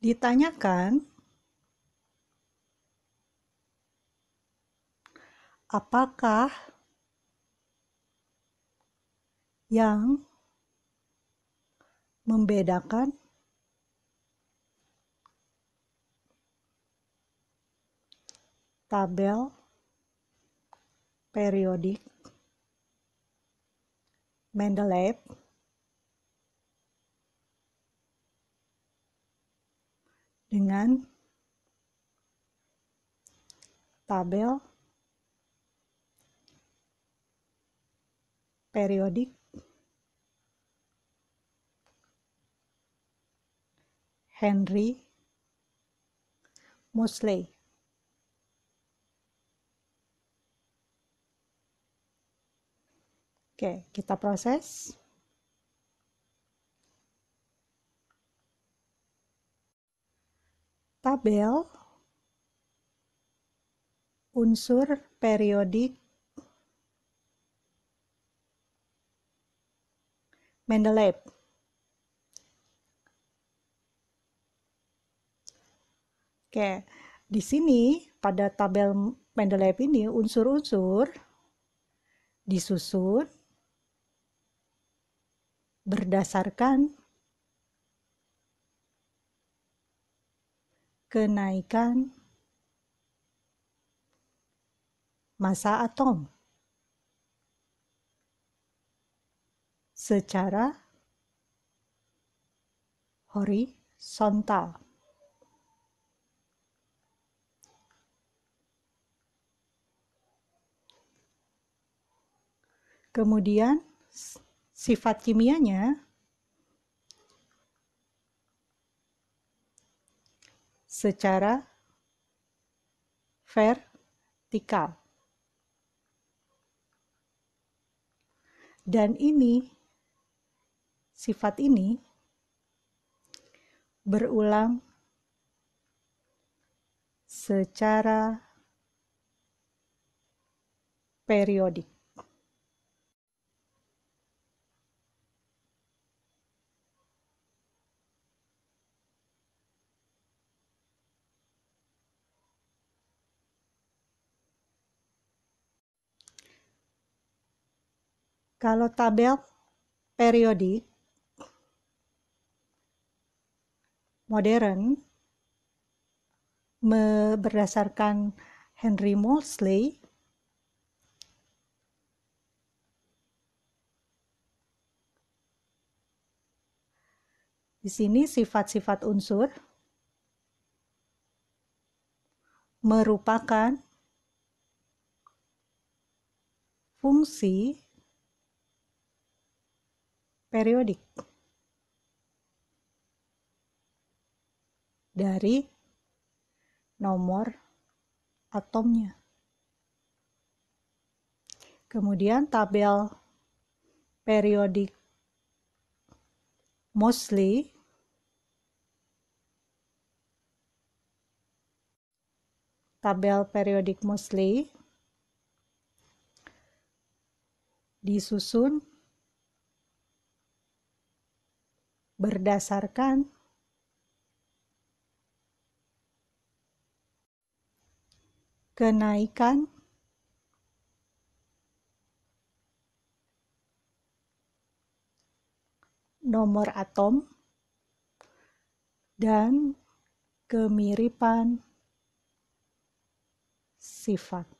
Ditanyakan apakah yang membedakan tabel periodik Mendeleev dengan tabel periodik Henry Mosley Oke, kita proses. Tabel unsur periodik Mendeleev. Oke, di sini pada tabel Mendeleev ini unsur-unsur disusun berdasarkan kenaikan massa atom secara horizontal. Kemudian sifat kimianya secara vertikal. Dan ini sifat ini berulang secara periodik. Kalau tabel periodik modern berdasarkan Henry Moseley Di sini sifat-sifat unsur merupakan fungsi periodik dari nomor atomnya. Kemudian tabel periodik mostly tabel periodik mostly disusun berdasarkan kenaikan nomor atom dan kemiripan sifat.